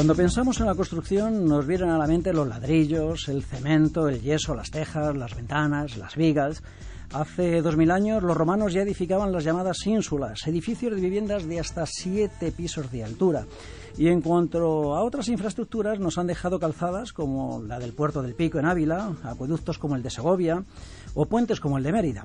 Cuando pensamos en la construcción nos vienen a la mente los ladrillos, el cemento, el yeso, las tejas, las ventanas, las vigas. Hace 2000 años los romanos ya edificaban las llamadas ínsulas, edificios de viviendas de hasta 7 pisos de altura. Y en cuanto a otras infraestructuras nos han dejado calzadas como la del puerto del Pico en Ávila, acueductos como el de Segovia o puentes como el de Mérida.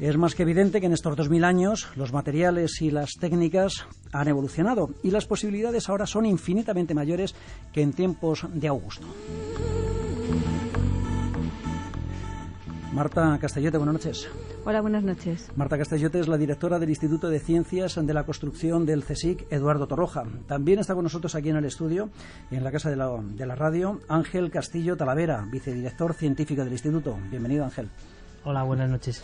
Es más que evidente que en estos 2000 años los materiales y las técnicas han evolucionado y las posibilidades ahora son infinitamente mayores que en tiempos de Augusto. Marta Castellote, buenas noches. Hola, buenas noches. Marta Castellote es la directora del Instituto de Ciencias de la Construcción del CSIC, Eduardo Torroja. También está con nosotros aquí en el estudio y en la Casa de la, de la Radio, Ángel Castillo Talavera, vicedirector científico del Instituto. Bienvenido, Ángel. Hola, buenas noches.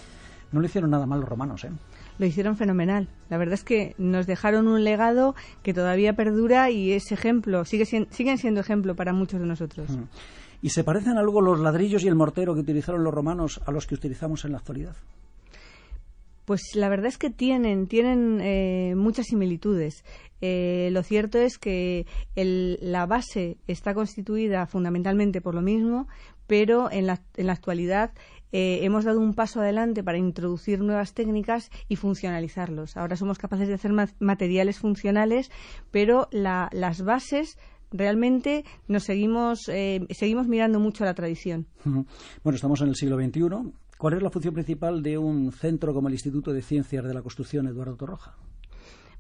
No lo hicieron nada mal los romanos, ¿eh? Lo hicieron fenomenal. La verdad es que nos dejaron un legado que todavía perdura y es ejemplo, sigue, siguen siendo ejemplo para muchos de nosotros. Mm. ¿Y se parecen algo los ladrillos y el mortero que utilizaron los romanos a los que utilizamos en la actualidad? Pues la verdad es que tienen, tienen eh, muchas similitudes. Eh, lo cierto es que la base está constituida fundamentalmente por lo mismo, pero en la, en la actualidad eh, hemos dado un paso adelante para introducir nuevas técnicas y funcionalizarlos. Ahora somos capaces de hacer materiales funcionales, pero las bases realmente nos seguimos, eh, seguimos mirando mucho a la tradición. Bueno, estamos en el siglo XXI. ¿Cuál es la función principal de un centro como el Instituto de Ciencias de la Construcción Eduardo Torroja?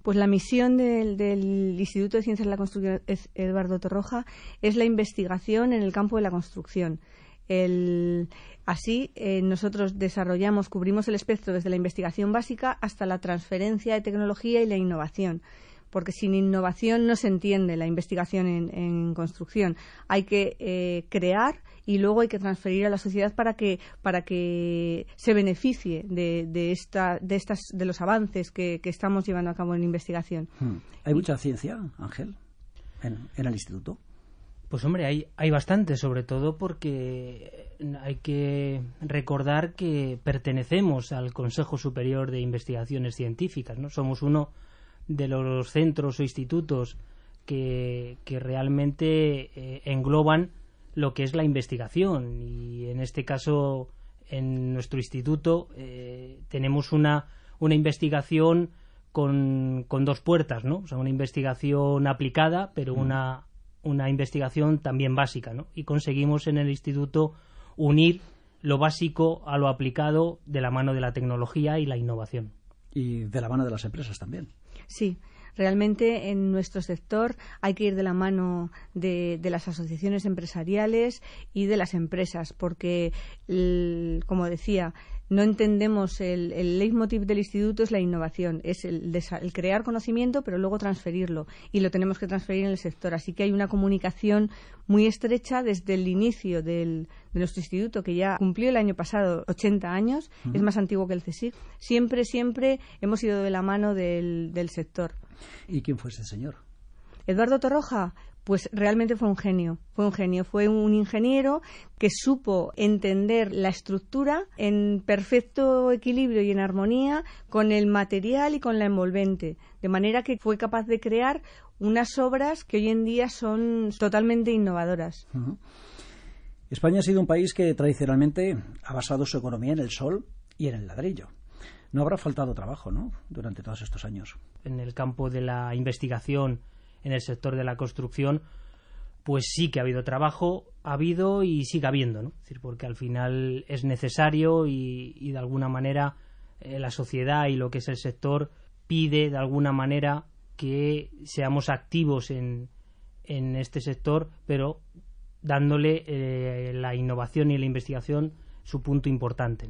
Pues la misión del, del, Instituto de Ciencias de la Construcción Eduardo Torroja es la investigación en el campo de la construcción. El, así, eh, nosotros desarrollamos, cubrimos el espectro desde la investigación básica hasta la transferencia de tecnología y la innovación porque sin innovación no se entiende la investigación en, construcción. Hay que eh, crear y luego hay que transferir a la sociedad para que, para que se beneficie de, esta, de, estas, de los avances que, que, estamos llevando a cabo en investigación. Hmm. ¿Hay mucha ciencia, Ángel, en el instituto? Pues hombre, hay, bastante, sobre todo porque hay que recordar que pertenecemos al Consejo Superior de Investigaciones Científicas, ¿no? Somos uno de los centros o institutos que, realmente eh, engloban lo que es la investigación y en este caso en nuestro instituto eh, tenemos una, una investigación con, con, dos puertas, ¿no? O sea, una investigación aplicada, pero una una investigación también básica, ¿no? Y conseguimos en el instituto unir lo básico a lo aplicado de la mano de la tecnología y la innovación. Y de la mano de las empresas también. Sí, realmente en nuestro sector hay que ir de la mano de, las asociaciones empresariales y de las empresas, porque, como decía, no entendemos el, leitmotiv del instituto es la innovación, es el, crear conocimiento, pero luego transferirlo. Y lo tenemos que transferir en el sector. Así que hay una comunicación muy estrecha desde el inicio de nuestro instituto, que ya cumplió el año pasado 80 años, es más antiguo que el CSIC. Siempre, siempre hemos ido de la mano del, del sector. ¿Y quién fue ese señor? Eduardo Torroja, pues realmente fue un genio, fue un genio, fue un ingeniero que supo entender la estructura en perfecto equilibrio y en armonía con el material y con la envolvente, de manera que fue capaz de crear unas obras que hoy en día son totalmente innovadoras. España ha sido un país que tradicionalmente ha basado su economía en el sol y en el ladrillo. No habrá faltado trabajo, ¿no? Durante todos estos años. En el campo de la investigación, en el sector de la construcción, pues sí que ha habido trabajo, ha habido y sigue habiendo, ¿no? porque al final es necesario y, de alguna manera eh, la sociedad y lo que es el sector pide de alguna manera que seamos activos en, en este sector, pero dándole eh, la innovación y la investigación su punto importante.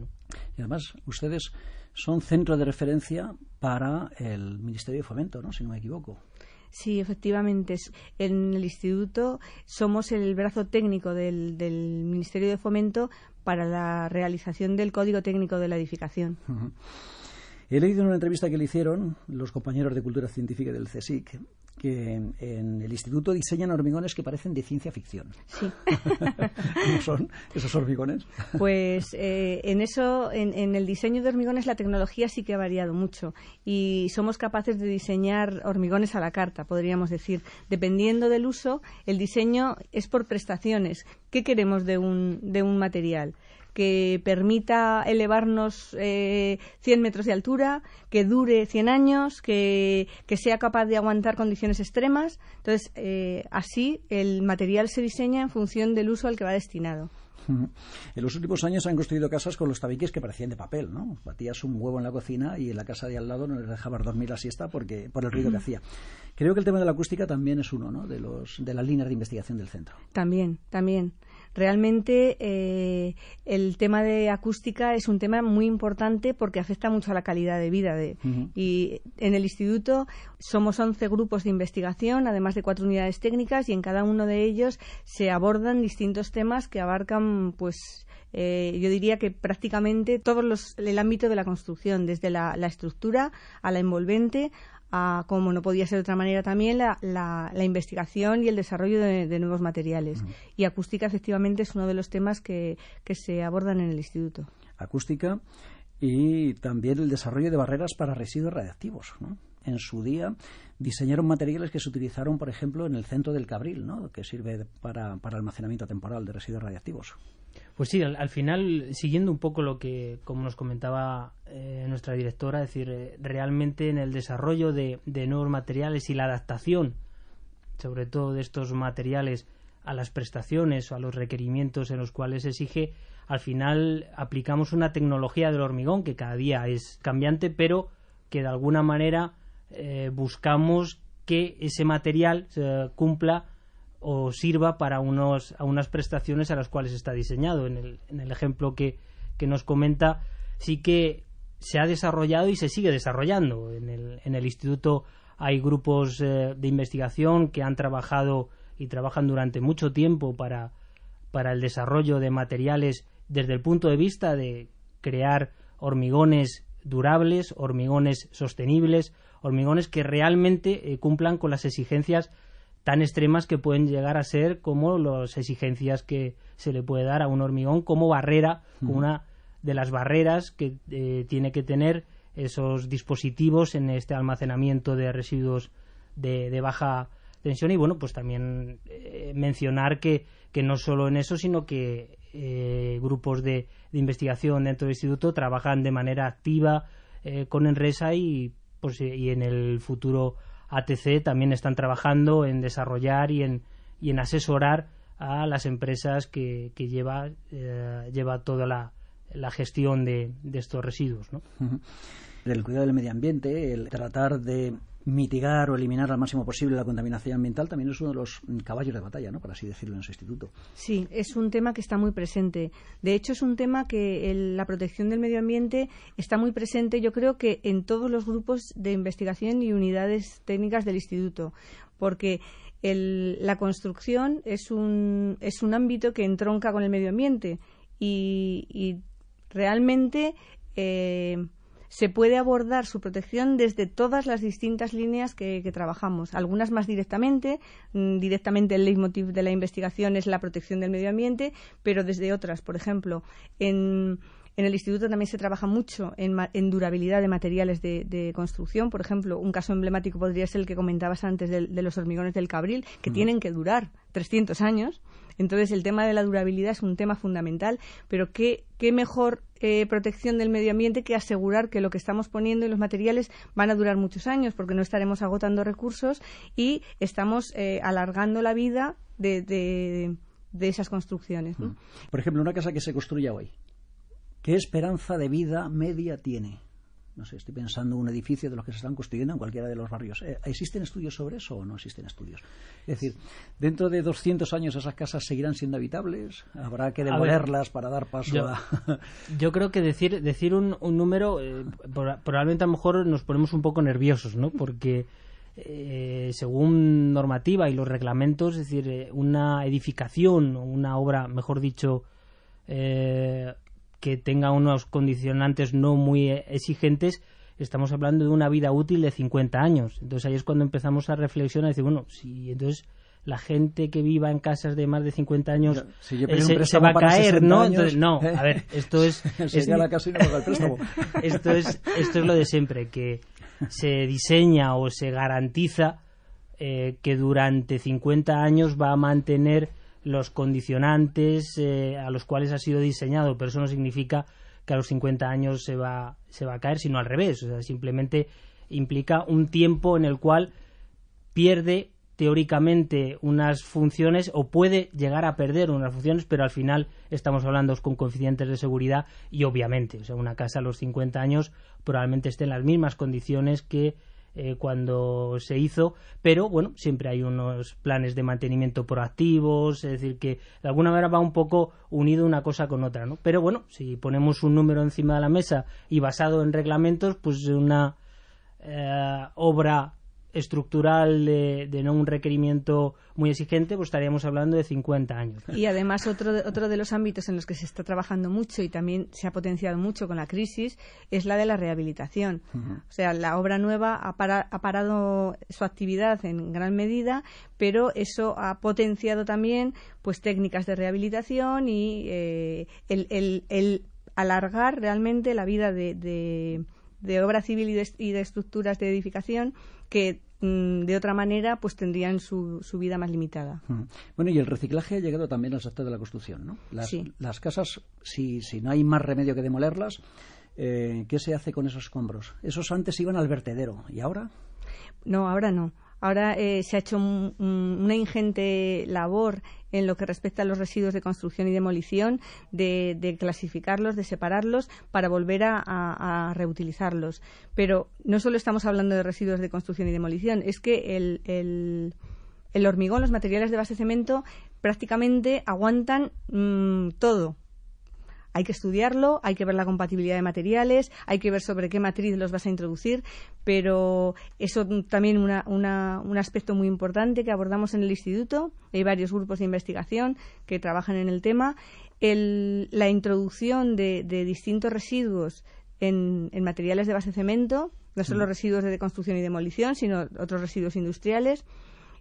Y además, ustedes son centro de referencia para el Ministerio de Fomento, ¿no? si no me equivoco. Sí, efectivamente. En el instituto somos el brazo técnico del, Ministerio de Fomento para la realización del Código Técnico de la Edificación. He leído en una entrevista que le hicieron los compañeros de cultura científica del CSIC que en el instituto diseñan hormigones que parecen de ciencia ficción. Sí. ¿Cómo son esos hormigones? Pues eh, en eso, en, el diseño de hormigones, la tecnología sí que ha variado mucho y somos capaces de diseñar hormigones a la carta, podríamos decir. Dependiendo del uso, el diseño es por prestaciones. ¿Qué queremos de un, de un material? que permita elevarnos 100 eh, metros de altura, que dure 100 años, que, sea capaz de aguantar condiciones extremas. Entonces, eh, así el material se diseña en función del uso al que va destinado. En los últimos años se han construido casas con los tabiques que parecían de papel, ¿no? Batías un huevo en la cocina y en la casa de al lado no les dejabas dormir la siesta porque, por el ruido que hacía. Creo que el tema de la acústica también es uno, ¿no? De, los, de las líneas de investigación del centro. También, también. Realmente eh, el tema de acústica es un tema muy importante porque afecta mucho a la calidad de vida. De, Y en el instituto somos 11 grupos de investigación, además de cuatro unidades técnicas, y en cada uno de ellos se abordan distintos temas que abarcan, pues, eh, yo diría que prácticamente todo los, el ámbito de la construcción, desde la estructura a la envolvente como no podía ser de otra manera también, la, la, investigación y el desarrollo de, nuevos materiales. Y acústica, efectivamente, es uno de los temas que, se abordan en el instituto. Acústica y también el desarrollo de barreras para residuos radiactivos. En su día diseñaron materiales que se utilizaron, por ejemplo, en el centro del Cabril, ¿no? que sirve para, para almacenamiento temporal de residuos radiactivos. Pues sí, al, final, siguiendo un poco lo que, como nos comentaba eh, nuestra directora, es decir, eh, realmente en el desarrollo de, nuevos materiales y la adaptación, sobre todo de estos materiales, a las prestaciones, o a los requerimientos en los cuales se exige, al final aplicamos una tecnología del hormigón que cada día es cambiante, pero que de alguna manera eh, buscamos que ese material cumpla o sirva para unos, a unas prestaciones a las cuales está diseñado. En el, en el ejemplo que, que, nos comenta, sí que se ha desarrollado y se sigue desarrollando. En el, instituto hay grupos eh, de investigación que han trabajado y trabajan durante mucho tiempo para, para el desarrollo de materiales desde el punto de vista de crear hormigones durables, hormigones sostenibles, hormigones que realmente eh, cumplan con las exigencias tan extremas que pueden llegar a ser como las exigencias que se le puede dar a un hormigón como barrera, una de las barreras que eh, tiene que tener esos dispositivos en este almacenamiento de residuos de, baja tensión y bueno pues también eh, mencionar que, que, no solo en eso sino que eh, grupos de, investigación dentro del instituto trabajan de manera activa con Enresa y pues y en el futuro ATC también están trabajando en desarrollar y en, y en asesorar a las empresas que, que lleva, eh, lleva toda la, gestión de, de, estos residuos. ¿no? Del cuidado del medio ambiente, el tratar de mitigar o eliminar al máximo posible la contaminación ambiental también es uno de los mm, caballos de batalla, ¿no? Por así decirlo en su instituto. Sí, es un tema que está muy presente. De hecho, es un tema que la protección del medio ambiente está muy presente, yo creo que en todos los grupos de investigación y unidades técnicas del instituto, porque la construcción es un, es un ámbito que entronca con el medio ambiente y, realmente eh, se puede abordar su protección desde todas las distintas líneas que, trabajamos, algunas más directamente, mm, directamente el leitmotiv de la investigación es la protección del medio ambiente, pero desde otras, por ejemplo, en en el instituto también se trabaja mucho en, durabilidad de materiales de, construcción. Por ejemplo, un caso emblemático podría ser el que comentabas antes de, los hormigones del Cabril, que mm. tienen que durar 300 años. Entonces, el tema de la durabilidad es un tema fundamental, pero ¿qué, mejor eh, protección del medio ambiente que asegurar que lo que estamos poniendo y los materiales van a durar muchos años, porque no estaremos agotando recursos y estamos eh, alargando la vida de, esas construcciones. Mm. Por ejemplo, una casa que se construya hoy, ¿Qué esperanza de vida media tiene? No sé, estoy pensando en un edificio de los que se están construyendo en cualquiera de los barrios. Eh, ¿Existen estudios sobre eso o no existen estudios? Es decir, dentro de 200 años esas casas seguirán siendo habitables, habrá que demolerlas para dar paso a. yo creo que decir, decir un, número, eh, probablemente a lo mejor nos ponemos un poco nerviosos, ¿no? Porque. Eh, según normativa y los reglamentos, es decir, una edificación o una obra, mejor dicho, eh, que tenga unos condicionantes no muy eh, exigentes, estamos hablando de una vida útil de 50 años. Entonces ahí es cuando empezamos a reflexionar y decir, bueno, si entonces la gente que viva en casas de más de 50 años eh, se, va a caer, ¿no? Entonces, no, eh, a ver, esto es... esto, es, esto es lo de siempre, que se diseña o se garantiza que durante 50 años va a mantener los condicionantes eh, a los cuales ha sido diseñado, pero eso no significa que a los 50 años se va, se va a caer, sino al revés. O sea, simplemente implica un tiempo en el cual pierde teóricamente unas funciones o puede llegar a perder unas funciones, pero al final estamos hablando con coeficientes de seguridad y obviamente, o sea, una casa a los 50 años probablemente esté en las mismas condiciones que eh, cuando se hizo, pero bueno, siempre hay unos planes de mantenimiento proactivos, es decir, que de alguna manera va un poco unido una cosa con otra, ¿no? Pero bueno, si ponemos un número encima de la mesa y basado en reglamentos, pues una eh, obra estructural de, no un requerimiento muy exigente, pues estaríamos hablando de 50 años. Y además otro de, otro de los ámbitos en los que se está trabajando mucho y también se ha potenciado mucho con la crisis es la de la rehabilitación. O sea, la obra nueva ha, para, ha parado su actividad en gran medida, pero eso ha potenciado también pues técnicas de rehabilitación y eh, el, el, alargar realmente la vida de, de obra civil y de, estructuras de edificación que Mm, de otra manera, pues tendrían su, vida más limitada. Hmm. Bueno, y el reciclaje ha llegado también al sector de la construcción, ¿no? Las, las casas, si, no hay más remedio que demolerlas, eh, ¿qué se hace con esos escombros? Esos antes iban al vertedero, ¿y ahora? No, ahora no. Ahora eh, se ha hecho una ingente labor en lo que respecta a los residuos de construcción y demolición, de, clasificarlos, de separarlos para volver a, reutilizarlos. Pero no solo estamos hablando de residuos de construcción y demolición, es que el, hormigón, los materiales de base de cemento, prácticamente aguantan mm, todo hay que estudiarlo, hay que ver la compatibilidad de materiales, hay que ver sobre qué matriz los vas a introducir, pero eso también una, un aspecto muy importante que abordamos en el instituto. Hay varios grupos de investigación que trabajan en el tema. la introducción de, distintos residuos en, materiales de base cemento, no solo mm. residuos de construcción y demolición, sino otros residuos industriales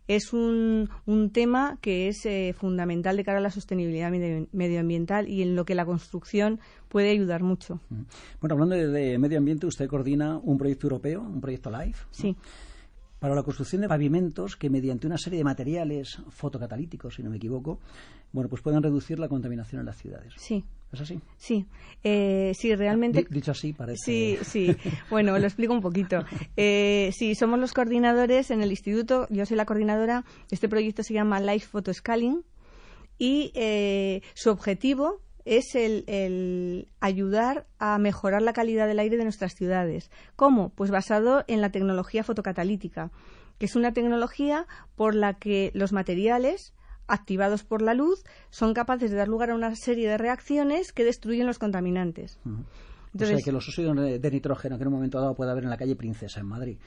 es un, un tema que es eh, fundamental de cara a la sostenibilidad medioambiental y en lo que la construcción puede ayudar mucho. Bueno, hablando de, medio ambiente, usted coordina un proyecto europeo, un proyecto LIFE. Sí para la construcción de pavimentos que mediante una serie de materiales fotocatalíticos, si no me equivoco, bueno, pues puedan reducir la contaminación en las ciudades. Sí. ¿Es así? Sí, eh, sí, realmente. dicho así, parece. Sí, sí. Bueno, lo explico un poquito. Eh, sí, somos los coordinadores en el instituto. Yo soy la coordinadora. Este proyecto se llama Life Photo Scaling y eh, su objetivo es el, ayudar a mejorar la calidad del aire de nuestras ciudades. ¿Cómo? Pues basado en la tecnología fotocatalítica, que es una tecnología por la que los materiales activados por la luz son capaces de dar lugar a una serie de reacciones que destruyen los contaminantes o sea, que los óxidos de nitrógeno que en un momento dado puede haber en la calle Princesa, en Madrid,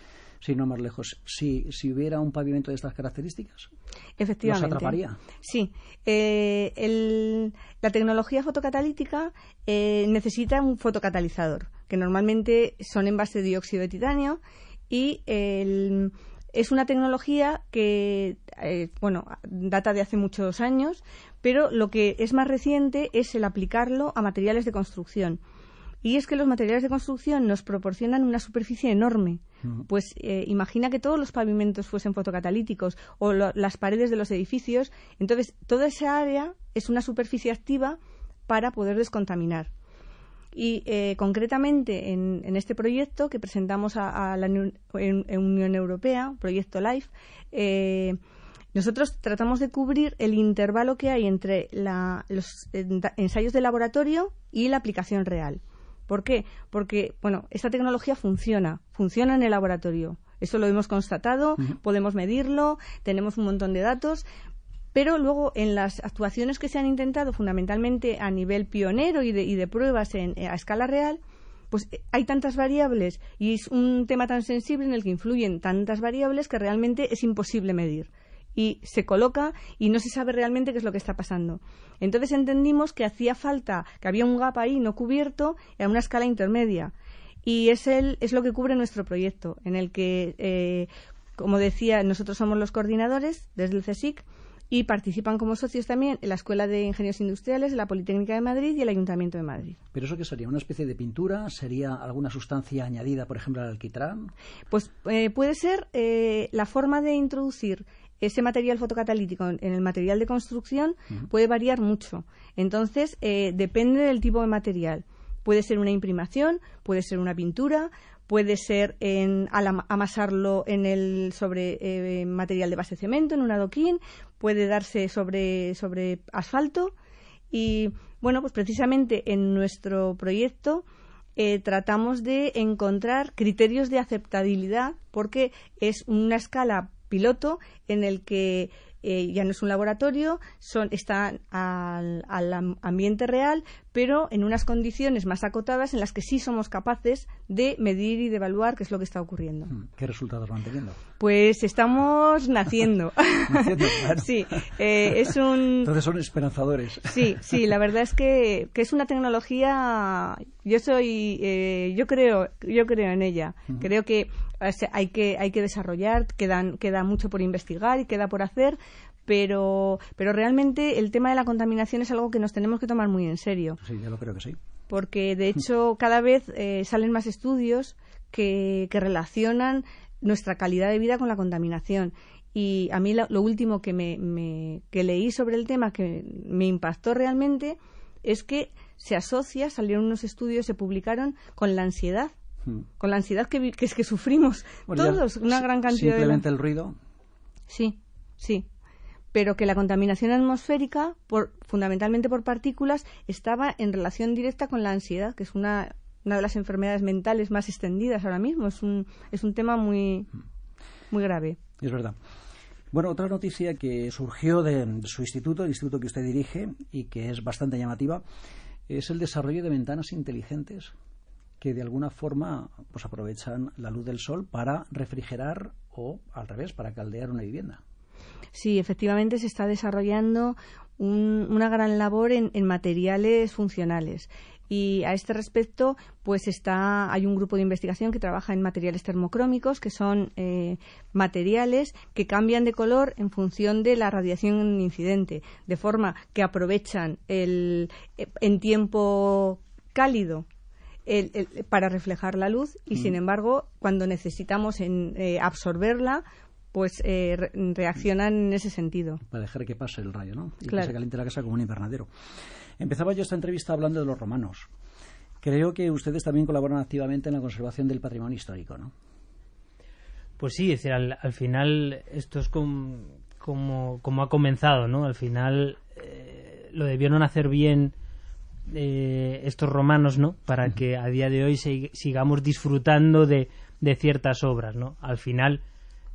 si no más lejos, si, si hubiera un pavimento de estas características, Efectivamente. ¿nos atraparía? Sí. Eh, la tecnología fotocatalítica eh, necesita un fotocatalizador, que normalmente son en de dióxido de titanio y es una tecnología que, eh, bueno, data de hace muchos años, pero lo que es más reciente es el aplicarlo a materiales de construcción. Y es que los materiales de construcción nos proporcionan una superficie enorme. Mm. Pues eh, imagina que todos los pavimentos fuesen fotocatalíticos o las paredes de los edificios. Entonces, toda esa área es una superficie activa para poder descontaminar. Y eh, concretamente en, este proyecto que presentamos a, la Unión Europea, Proyecto LIFE, eh, nosotros tratamos de cubrir el intervalo que hay entre los ensayos de laboratorio y la aplicación real. ¿Por qué? Porque, bueno, esta tecnología funciona, funciona en el laboratorio. Eso lo hemos constatado, podemos medirlo, tenemos un montón de datos, pero luego en las actuaciones que se han intentado fundamentalmente a nivel pionero y de, pruebas a escala real, pues eh, hay tantas variables y es un tema tan sensible en el que influyen tantas variables que realmente es imposible medir y se coloca y no se sabe realmente qué es lo que está pasando. Entonces entendimos que hacía falta, que había un gap ahí no cubierto a una escala intermedia. Y es, el, es lo que cubre nuestro proyecto, en el que, eh, como decía, nosotros somos los coordinadores desde el CESIC y participan como socios también en la Escuela de Ingenieros Industriales, la Politécnica de Madrid y el Ayuntamiento de Madrid. ¿Pero eso qué sería? ¿Una especie de pintura? ¿Sería alguna sustancia añadida, por ejemplo, al alquitrán? Pues eh, puede ser eh, la forma de introducir ese material fotocatalítico en el material de construcción puede variar mucho. Entonces, eh, depende del tipo de material. Puede ser una imprimación, puede ser una pintura, puede ser amasarlo en el, sobre eh, material de base cemento, en un adoquín, puede darse sobre, sobre asfalto. Y bueno, pues precisamente en nuestro proyecto eh, tratamos de encontrar criterios de aceptabilidad porque es una escala piloto en el que eh, ya no es un laboratorio, son, están al, al, ambiente real, pero en unas condiciones más acotadas en las que sí somos capaces de medir y de evaluar qué es lo que está ocurriendo. Mm, ¿Qué resultados van teniendo? Pues estamos naciendo. Eh, es un... Entonces son esperanzadores. sí, sí, la verdad es que, es una tecnología... Yo soy... Eh, yo, creo, yo creo en ella. Mm. Creo que hay que, hay que desarrollar, quedan, queda mucho por investigar y queda por hacer, pero, realmente el tema de la contaminación es algo que nos tenemos que tomar muy en serio. Sí, yo creo que sí. Porque, de mm. hecho, cada vez eh, salen más estudios que, relacionan nuestra calidad de vida con la contaminación. Y a mí lo, último que, que leí sobre el tema que me impactó realmente es que se asocia, salieron unos estudios, se publicaron con la ansiedad Hmm. Con la ansiedad que, es que sufrimos todos, una gran cantidad simplemente el ruido. Sí, sí. Pero que la contaminación atmosférica, fundamentalmente por partículas, estaba en relación directa con la ansiedad, que es una, una de las enfermedades mentales más extendidas ahora mismo. Es un, es un tema muy, hmm. grave. Es verdad. Bueno, otra noticia que surgió de su instituto, el instituto que usted dirige y que es bastante llamativa, es el desarrollo de ventanas inteligentes que de alguna forma pues aprovechan la luz del sol para refrigerar o al revés para caldear una vivienda. Sí, efectivamente se está desarrollando una gran labor en, materiales funcionales. Y a este respecto, pues está, hay un grupo de investigación que trabaja en materiales termocrómicos, que son eh, materiales que cambian de color en función de la radiación incidente, de forma que aprovechan el, eh, en tiempo cálido para reflejar la luz y, sin embargo, cuando necesitamos en, eh, absorberla, pues eh, reaccionan en ese sentido. Para dejar que pase el rayo, ¿no? Y que se caliente la casa como un invernadero. Empezaba yo esta entrevista hablando de los romanos. Creo que ustedes también colaboran activamente en la conservación del patrimonio histórico, ¿no? Pues sí, es decir, al, final esto es como, como, ha comenzado, ¿no? Al final eh, lo debieron hacer bien eh, estos romanos, ¿no? Para que a día de hoy sigamos disfrutando de, ciertas obras, ¿no? Al final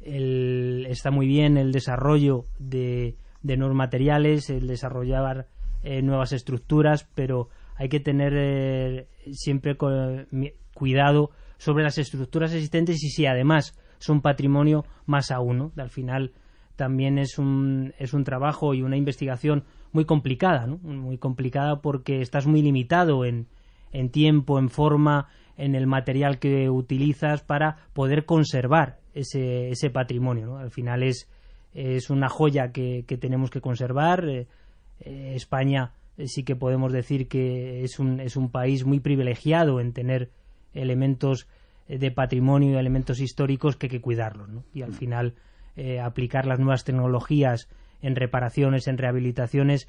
está muy bien el desarrollo de, nuevos materiales, el desarrollar eh, nuevas estructuras, pero hay que tener eh, siempre cuidado sobre las estructuras existentes y si además son patrimonio más aún, uno, Al final también es un, es un trabajo y una investigación muy complicada, ¿no? Muy complicada porque estás muy limitado en, en tiempo, en forma, en el material que utilizas para poder conservar ese, ese patrimonio, Al final es, es una joya que, tenemos que conservar. Eh, eh, España eh, sí que podemos decir que es un, es un país muy privilegiado en tener elementos de patrimonio, elementos históricos que hay que cuidarlos, Y al mm. final aplicar las nuevas tecnologías en reparaciones, en rehabilitaciones,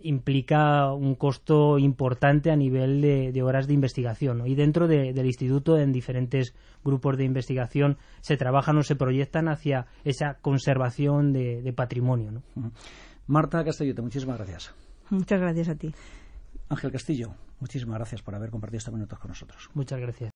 implica un costo importante a nivel de, horas de investigación. Y dentro del instituto, en diferentes grupos de investigación, se trabajan o se proyectan hacia esa conservación de, patrimonio. Marta Castellote, muchísimas gracias. Muchas gracias a ti. Ángel Castillo, muchísimas gracias por haber compartido estos minutos con nosotros. Muchas gracias.